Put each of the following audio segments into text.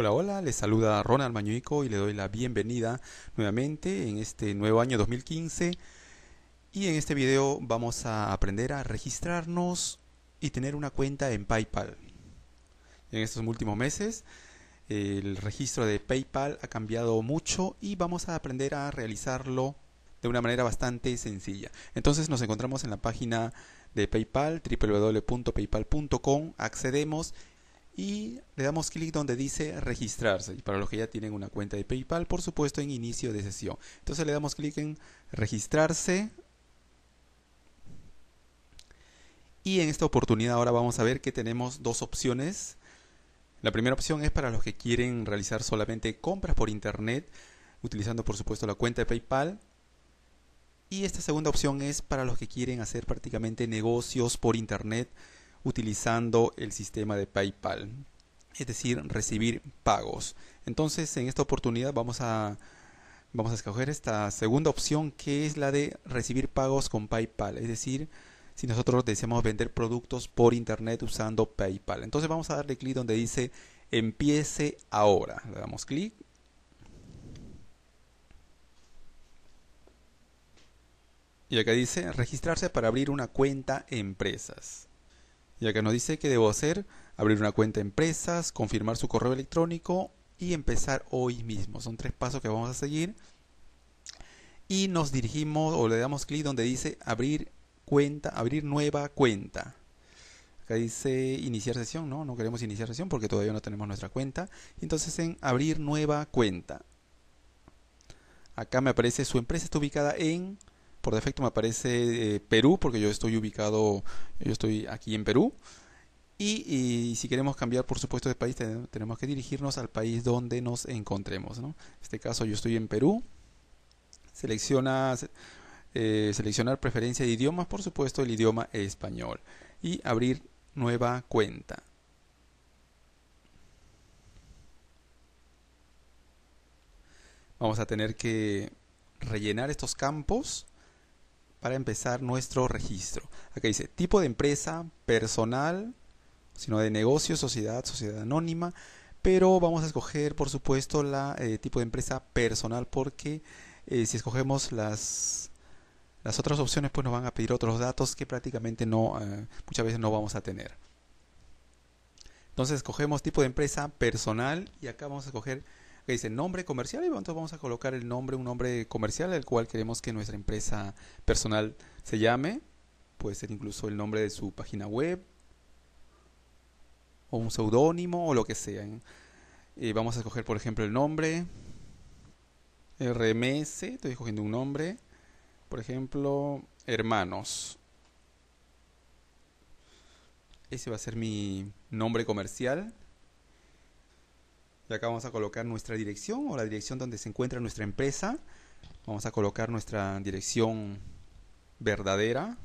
Hola, hola, les saluda Ronald Mañuico y le doy la bienvenida nuevamente en este nuevo año 2015. Y en este video vamos a aprender a registrarnos y tener una cuenta en PayPal. En estos últimos meses el registro de PayPal ha cambiado mucho y vamos a aprender a realizarlo de una manera bastante sencilla. Entonces nos encontramos en la página de PayPal, www.paypal.com, accedemos y le damos clic donde dice registrarse. Y para los que ya tienen una cuenta de PayPal, por supuesto, en inicio de sesión. Entonces le damos clic en registrarse. Y en esta oportunidad ahora vamos a ver que tenemos dos opciones. La primera opción es para los que quieren realizar solamente compras por internet, utilizando por supuesto la cuenta de PayPal. Y esta segunda opción es para los que quieren hacer prácticamente negocios por internet, utilizando el sistema de PayPal, es decir, recibir pagos. Entonces, en esta oportunidad vamos a vamos a escoger esta segunda opción que es la de recibir pagos con PayPal, es decir, si nosotros deseamos vender productos por internet usando PayPal. Entonces vamos a darle clic donde dice empiece ahora. Le damos clic. Y acá dice registrarse para abrir una cuenta empresas. Y acá nos dice que debo hacer abrir una cuenta de empresas, confirmar su correo electrónico y empezar hoy mismo. Son tres pasos que vamos a seguir. Y nos dirigimos o le damos clic donde dice abrir cuenta, abrir nueva cuenta. Acá dice iniciar sesión, no, no queremos iniciar sesión porque todavía no tenemos nuestra cuenta. Entonces en abrir nueva cuenta. Acá me aparece su empresa está ubicada en por defecto me aparece eh, Perú, porque yo estoy ubicado, yo estoy aquí en Perú. Y, si queremos cambiar, por supuesto, de país, tenemos que dirigirnos al país donde nos encontremos. En este caso, yo estoy en Perú. Selecciona, eh, seleccionar preferencia de idiomas, por supuesto, el idioma español. Y abrir nueva cuenta. Vamos a tener que rellenar estos campos para empezar nuestro registro. Acá dice tipo de empresa, personal, sino de negocio, sociedad, sociedad anónima, pero vamos a escoger por supuesto la eh, tipo de empresa personal porque eh, si escogemos las las otras opciones pues nos van a pedir otros datos que prácticamente no eh, muchas veces no vamos a tener. Entonces escogemos tipo de empresa personal y acá vamos a escoger que dice nombre comercial y entonces vamos a colocar el nombre, un nombre comercial al cual queremos que nuestra empresa personal se llame. Puede ser incluso el nombre de su página web o un seudónimo o lo que sea. ¿eh? Eh, vamos a escoger por ejemplo el nombre RMS, estoy escogiendo un nombre, por ejemplo, hermanos. Ese va a ser mi nombre comercial. Y acá vamos a colocar nuestra dirección o la dirección donde se encuentra nuestra empresa. Vamos a colocar nuestra dirección verdadera.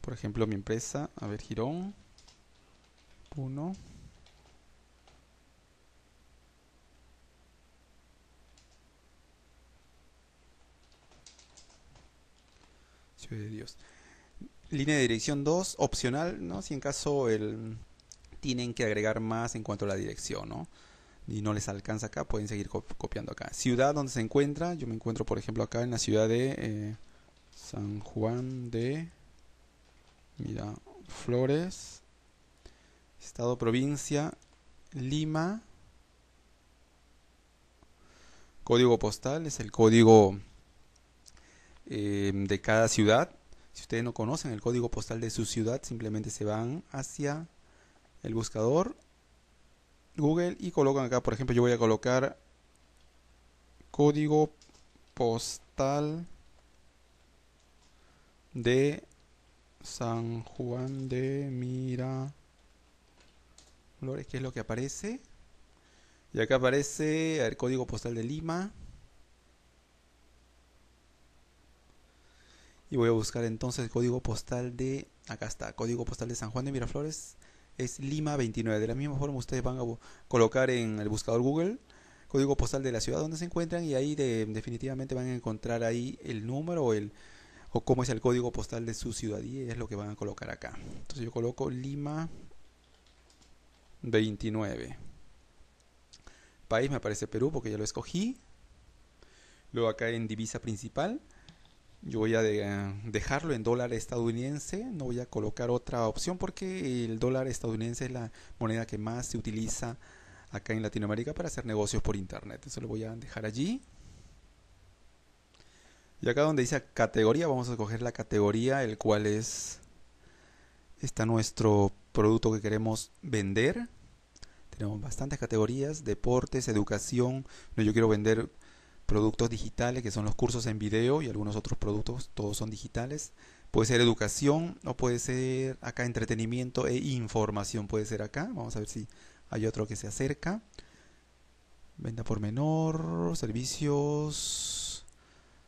Por ejemplo, mi empresa, a ver, Girón 1. Ciudad de Dios. Línea de dirección 2, opcional, ¿no? Si en caso el tienen que agregar más en cuanto a la dirección, ¿no? Y no les alcanza acá, pueden seguir copiando acá. Ciudad donde se encuentra, yo me encuentro por ejemplo acá en la ciudad de eh, San Juan de... Mira, Flores, Estado, provincia, Lima. Código postal es el código eh, de cada ciudad. Si ustedes no conocen el código postal de su ciudad, simplemente se van hacia el buscador, Google y colocan acá, por ejemplo, yo voy a colocar código postal de San Juan de Miraflores, que es lo que aparece? Y acá aparece el código postal de Lima. Y voy a buscar entonces el código postal de... Acá está, código postal de San Juan de Miraflores es Lima 29. De la misma forma ustedes van a colocar en el buscador Google código postal de la ciudad donde se encuentran y ahí definitivamente van a encontrar ahí el número o el o cómo es el código postal de su ciudad y es lo que van a colocar acá. Entonces yo coloco Lima 29. País me aparece Perú porque ya lo escogí. Luego acá en divisa principal yo voy a eh, dejarlo en dólar estadounidense, no voy a colocar otra opción porque el dólar estadounidense es la moneda que más se utiliza acá en Latinoamérica para hacer negocios por internet. Eso lo voy a dejar allí. Y acá donde dice categoría, vamos a escoger la categoría, el cual es, está nuestro producto que queremos vender. Tenemos bastantes categorías, deportes, educación. No, yo quiero vender productos digitales, que son los cursos en video y algunos otros productos, todos son digitales. Puede ser educación o puede ser acá entretenimiento e información, puede ser acá. Vamos a ver si hay otro que se acerca. Venta por menor, servicios,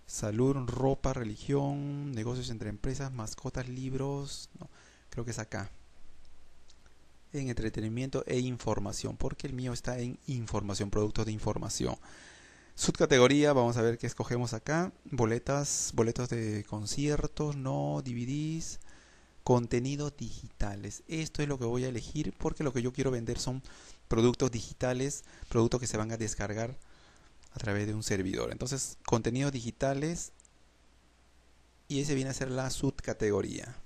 salud, ropa, religión, negocios entre empresas, mascotas, libros. No, creo que es acá. En entretenimiento e información, porque el mío está en información, productos de información. Subcategoría, vamos a ver qué escogemos acá. Boletas, boletos de conciertos, no, DVDs, contenidos digitales. Esto es lo que voy a elegir porque lo que yo quiero vender son productos digitales, productos que se van a descargar a través de un servidor. Entonces, contenidos digitales y ese viene a ser la subcategoría.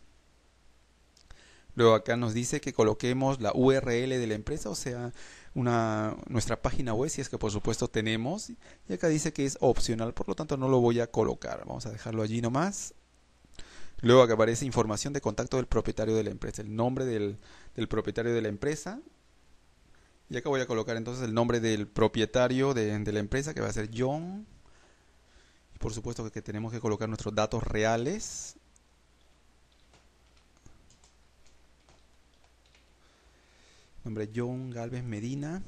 Luego acá nos dice que coloquemos la URL de la empresa, o sea, una, nuestra página web, si es que por supuesto tenemos. Y acá dice que es opcional, por lo tanto no lo voy a colocar. Vamos a dejarlo allí nomás. Luego acá aparece información de contacto del propietario de la empresa, el nombre del, propietario de la empresa. Y acá voy a colocar entonces el nombre del propietario de, de la empresa, que va a ser John. Y por supuesto que tenemos que colocar nuestros datos reales Nombre John Galvez Medina.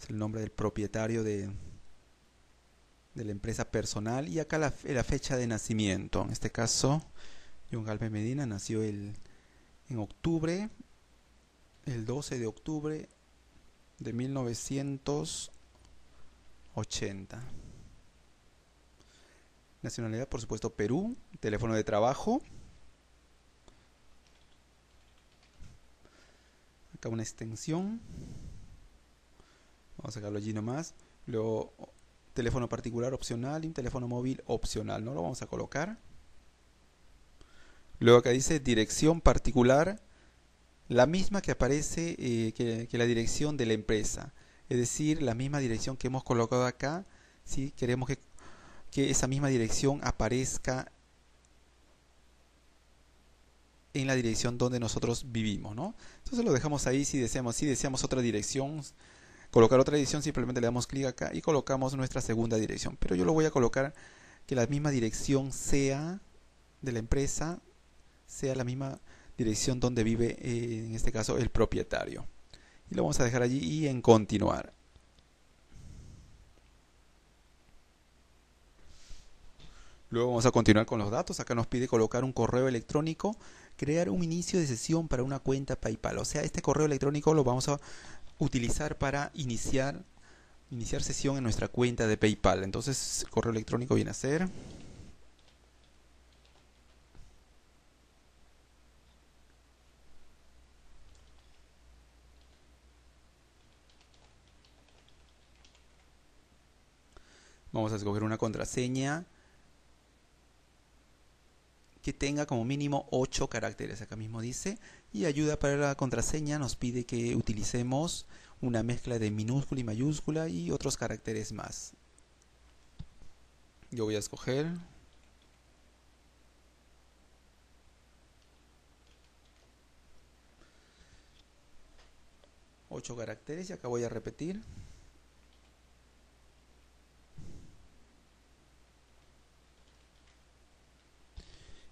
Es el nombre del propietario de, de la empresa personal. Y acá la, fecha de nacimiento. En este caso, John Galvez Medina nació en octubre, el 12 de octubre de 1980. Nacionalidad, por supuesto, Perú. Teléfono de trabajo una extensión, vamos a sacarlo allí nomás, luego teléfono particular opcional y un teléfono móvil opcional, no lo vamos a colocar. Luego acá dice dirección particular, la misma que aparece eh, que, la dirección de la empresa, es decir, la misma dirección que hemos colocado acá, si queremos que, que esa misma dirección aparezca en la dirección donde nosotros vivimos, Entonces lo dejamos ahí si deseamos, si deseamos otra dirección, colocar otra dirección, simplemente le damos clic acá y colocamos nuestra segunda dirección. Pero yo lo voy a colocar que la misma dirección sea de la empresa, sea la misma dirección donde vive, eh, en este caso, el propietario. Y lo vamos a dejar allí y en continuar. Luego vamos a continuar con los datos. Acá nos pide colocar un correo electrónico crear un inicio de sesión para una cuenta PayPal. O sea, este correo electrónico lo vamos a utilizar para iniciar, iniciar sesión en nuestra cuenta de PayPal. Entonces, correo electrónico viene a ser... Vamos a escoger una contraseña que tenga como mínimo 8 caracteres, acá mismo dice, y ayuda para la contraseña nos pide que utilicemos una mezcla de minúscula y mayúscula y otros caracteres más. Yo voy a escoger ocho caracteres y acá voy a repetir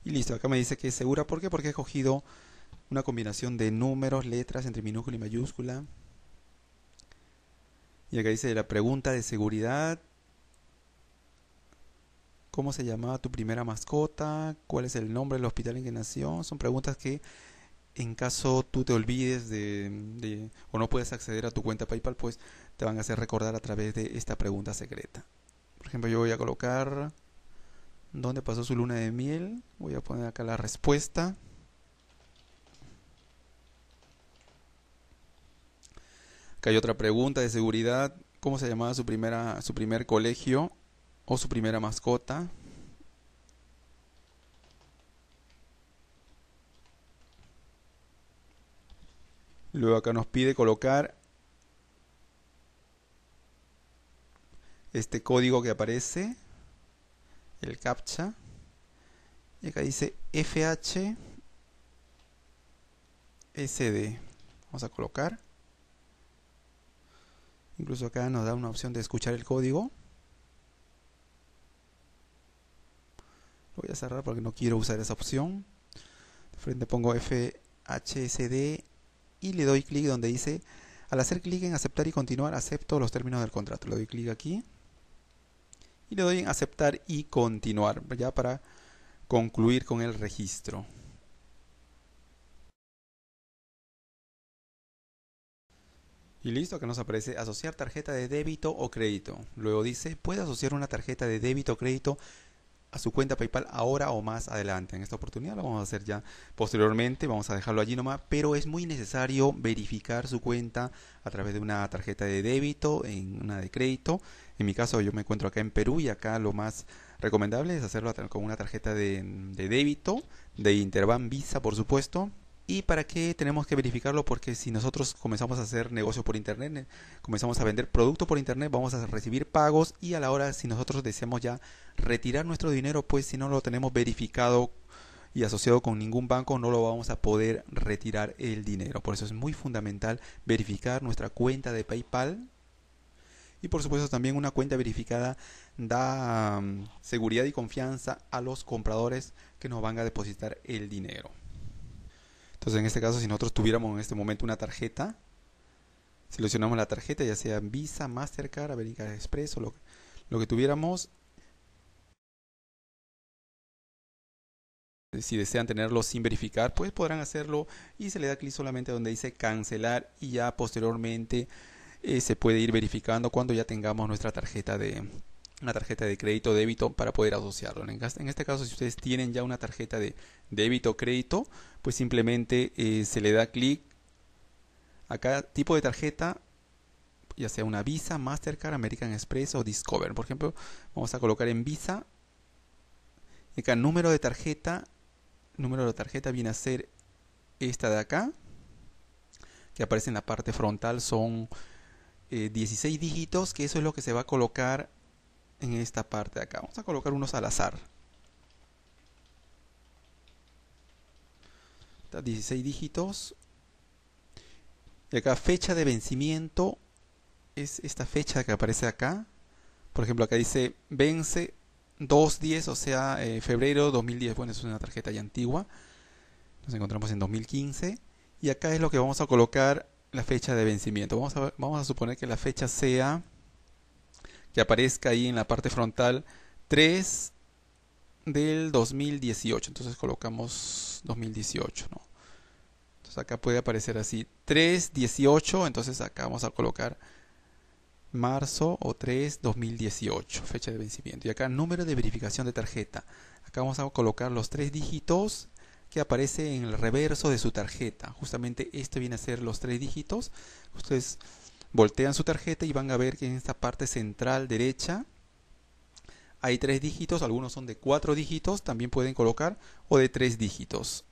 Y listo, acá me dice que es segura. ¿Por qué? Porque he cogido una combinación de números, letras entre minúscula y mayúscula. Y acá dice la pregunta de seguridad. ¿Cómo se llamaba tu primera mascota? ¿Cuál es el nombre del hospital en que nació? Son preguntas que en caso tú te olvides de, o no puedes acceder a tu cuenta PayPal, pues te van a hacer recordar a través de esta pregunta secreta. Por ejemplo, yo voy a colocar dónde pasó su luna de miel. Voy a poner acá la respuesta. Acá hay otra pregunta de seguridad. ¿Cómo se llamaba su, primera, su primer colegio o su primera mascota? Luego acá nos pide colocar este código que aparece el captcha y acá dice fh sd vamos a colocar incluso acá nos da una opción de escuchar el código voy a cerrar porque no quiero usar esa opción de frente pongo fhsd y le doy clic donde dice al hacer clic en aceptar y continuar acepto los términos del contrato le doy clic aquí y le doy en aceptar y continuar, ya para concluir con el registro. Y listo, que nos aparece asociar tarjeta de débito o crédito. Luego dice, puede asociar una tarjeta de débito o crédito a su cuenta PayPal ahora o más adelante. En esta oportunidad lo vamos a hacer ya posteriormente, vamos a dejarlo allí nomás, pero es muy necesario verificar su cuenta a través de una tarjeta de débito, en una de crédito. En mi caso yo me encuentro acá en Perú y acá lo más recomendable es hacerlo con una tarjeta de, débito, de Interbank Visa por supuesto, ¿Y para qué tenemos que verificarlo? Porque si nosotros comenzamos a hacer negocio por Internet, comenzamos a vender producto por Internet, vamos a recibir pagos y a la hora si nosotros deseamos ya retirar nuestro dinero, pues si no lo tenemos verificado y asociado con ningún banco, no lo vamos a poder retirar el dinero. Por eso es muy fundamental verificar nuestra cuenta de PayPal. Y por supuesto también una cuenta verificada da mm, seguridad y confianza a los compradores que nos van a depositar el dinero. Entonces, en este caso, si nosotros tuviéramos en este momento una tarjeta, seleccionamos la tarjeta, ya sea Visa, Mastercard, American Express o lo, que tuviéramos. Eh, si desean tenerlo sin verificar, pues podrán hacerlo y se le da clic solamente donde dice cancelar y ya posteriormente eh, se puede ir verificando cuando ya tengamos nuestra tarjeta de, una tarjeta de crédito débito para poder asociarlo. En este caso, si ustedes tienen ya una tarjeta de débito o crédito, pues simplemente eh, se le da clic a cada tipo de tarjeta, ya sea una Visa, Mastercard, American Express o Discover. Por ejemplo, vamos a colocar en Visa. Y acá número de tarjeta, número de tarjeta viene a ser esta de acá, que aparece en la parte frontal, son 16 eh, dígitos, que eso es lo que se va a colocar en esta parte de acá. Vamos a colocar unos al azar. 16 dígitos. Y acá fecha de vencimiento es esta fecha que aparece acá. Por ejemplo, acá dice vence 210, o sea, eh, febrero 2010. Bueno, es una tarjeta ya antigua. Nos encontramos en 2015. Y acá es lo que vamos a colocar la fecha de vencimiento. Vamos vamos a suponer que la fecha sea aparezca ahí en la parte frontal 3 del 2018. Entonces colocamos 2018, ¿no? Entonces acá puede aparecer así 318, entonces acá vamos a colocar marzo o 3 2018, fecha de vencimiento. Y acá número de verificación de tarjeta. Acá vamos a colocar los tres dígitos que aparece en el reverso de su tarjeta. Justamente este viene a ser los tres dígitos. Ustedes voltean su tarjeta y van a ver que en esta parte central derecha hay tres dígitos, algunos son de cuatro dígitos, también pueden colocar, o de tres dígitos.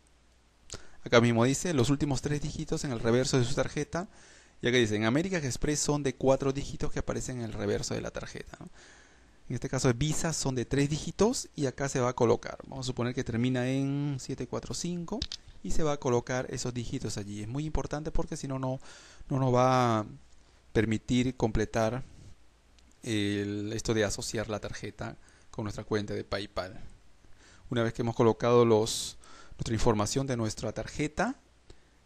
Acá mismo dice los últimos tres dígitos en el reverso de su tarjeta, ya que dicen América Express son de cuatro dígitos que aparecen en el reverso de la tarjeta. En este caso Visa son de tres dígitos y acá se va a colocar. Vamos a suponer que termina en 745 y se va a colocar esos dígitos allí. Es muy importante porque si no, no nos va permitir completar esto de asociar la tarjeta con nuestra cuenta de PayPal. Una vez que hemos colocado los, nuestra información de nuestra tarjeta,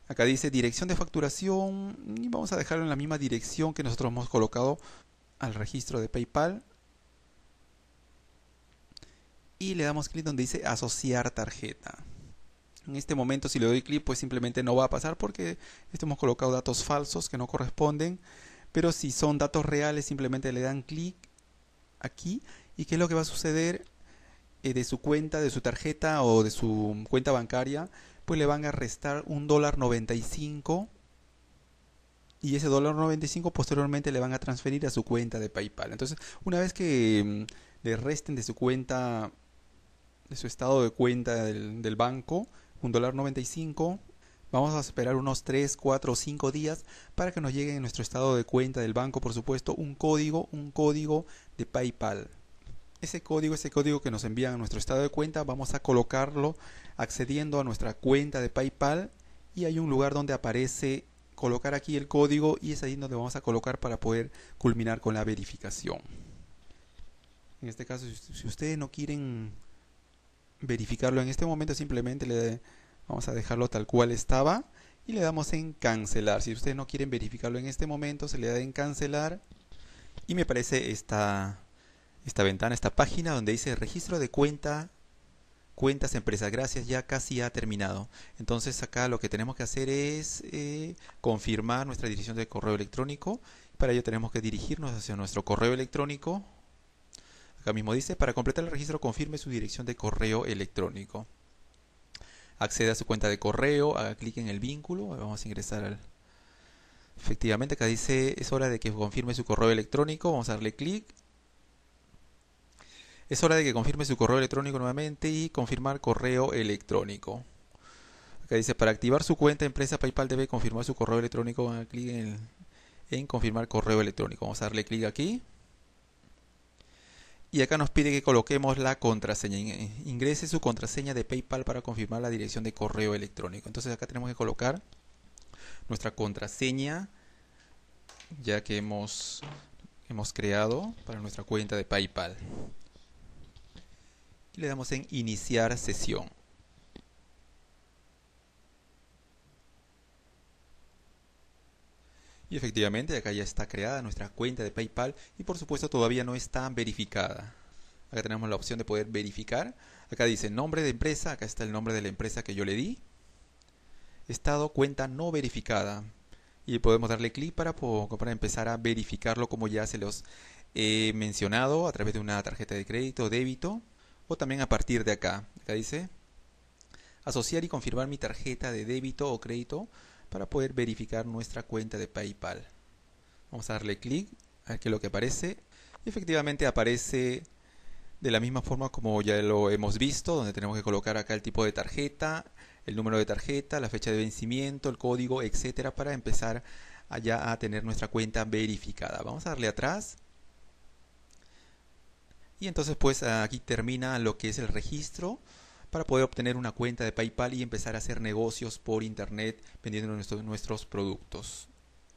acá dice dirección de facturación y vamos a dejarlo en la misma dirección que nosotros hemos colocado al registro de PayPal. Y le damos clic donde dice asociar tarjeta. En este momento si le doy clic pues simplemente no va a pasar porque hemos colocado datos falsos que no corresponden pero si son datos reales, simplemente le dan clic aquí y qué es lo que va a suceder eh, de su cuenta, de su tarjeta o de su cuenta bancaria, pues le van a restar un dólar 95 y ese dólar 95 posteriormente le van a transferir a su cuenta de PayPal. Entonces, una vez que mm, le resten de su cuenta, de su estado de cuenta del, del banco, un dólar 95, Vamos a esperar unos 3, 4 o 5 días para que nos llegue en nuestro estado de cuenta del banco, por supuesto, un código, un código de PayPal. Ese código, ese código que nos envían a nuestro estado de cuenta, vamos a colocarlo accediendo a nuestra cuenta de PayPal y hay un lugar donde aparece colocar aquí el código y es ahí donde vamos a colocar para poder culminar con la verificación. En este caso, si ustedes no quieren verificarlo en este momento, simplemente le Vamos a dejarlo tal cual estaba y le damos en cancelar. Si ustedes no quieren verificarlo en este momento, se le da en cancelar y me aparece esta, esta ventana, esta página donde dice registro de cuenta, cuentas, empresas. Gracias, ya casi ha terminado. Entonces acá lo que tenemos que hacer es eh, confirmar nuestra dirección de correo electrónico. Para ello tenemos que dirigirnos hacia nuestro correo electrónico. Acá mismo dice, para completar el registro confirme su dirección de correo electrónico accede a su cuenta de correo, haga clic en el vínculo, vamos a ingresar al... Efectivamente, acá dice, es hora de que confirme su correo electrónico, vamos a darle clic. Es hora de que confirme su correo electrónico nuevamente y confirmar correo electrónico. Acá dice, para activar su cuenta empresa PayPal debe confirmar su correo electrónico, haga clic en, en confirmar correo electrónico. Vamos a darle clic aquí. Y acá nos pide que coloquemos la contraseña. Ingrese su contraseña de PayPal para confirmar la dirección de correo electrónico. Entonces acá tenemos que colocar nuestra contraseña ya que hemos, hemos creado para nuestra cuenta de PayPal. Y le damos en iniciar sesión. Y efectivamente acá ya está creada nuestra cuenta de PayPal y por supuesto todavía no está verificada. Acá tenemos la opción de poder verificar. Acá dice nombre de empresa, acá está el nombre de la empresa que yo le di. Estado cuenta no verificada. Y podemos darle clic para, empezar a verificarlo como ya se los he mencionado a través de una tarjeta de crédito, débito o también a partir de acá. Acá dice asociar y confirmar mi tarjeta de débito o crédito para poder verificar nuestra cuenta de PayPal. Vamos a darle clic que lo que aparece. Y efectivamente aparece de la misma forma como ya lo hemos visto, donde tenemos que colocar acá el tipo de tarjeta, el número de tarjeta, la fecha de vencimiento, el código, etcétera, para empezar allá a tener nuestra cuenta verificada. Vamos a darle atrás. Y entonces pues aquí termina lo que es el registro para poder obtener una cuenta de PayPal y empezar a hacer negocios por Internet vendiendo nuestros productos.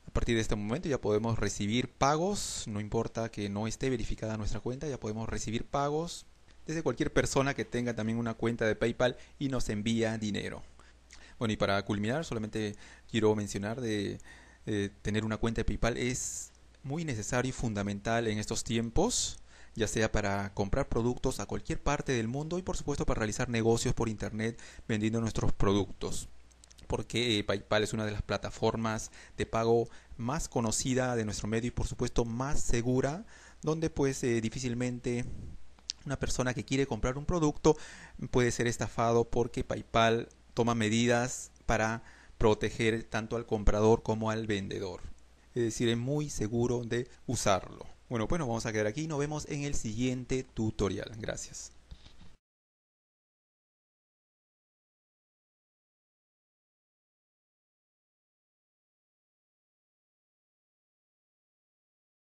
A partir de este momento ya podemos recibir pagos, no importa que no esté verificada nuestra cuenta, ya podemos recibir pagos desde cualquier persona que tenga también una cuenta de PayPal y nos envía dinero. Bueno, y para culminar, solamente quiero mencionar de eh, tener una cuenta de PayPal es muy necesario y fundamental en estos tiempos ya sea para comprar productos a cualquier parte del mundo y por supuesto para realizar negocios por internet vendiendo nuestros productos porque PayPal es una de las plataformas de pago más conocida de nuestro medio y por supuesto más segura, donde pues eh, difícilmente una persona que quiere comprar un producto puede ser estafado porque PayPal toma medidas para proteger tanto al comprador como al vendedor. Es decir, es muy seguro de usarlo. Bueno, pues nos vamos a quedar aquí y nos vemos en el siguiente tutorial. Gracias.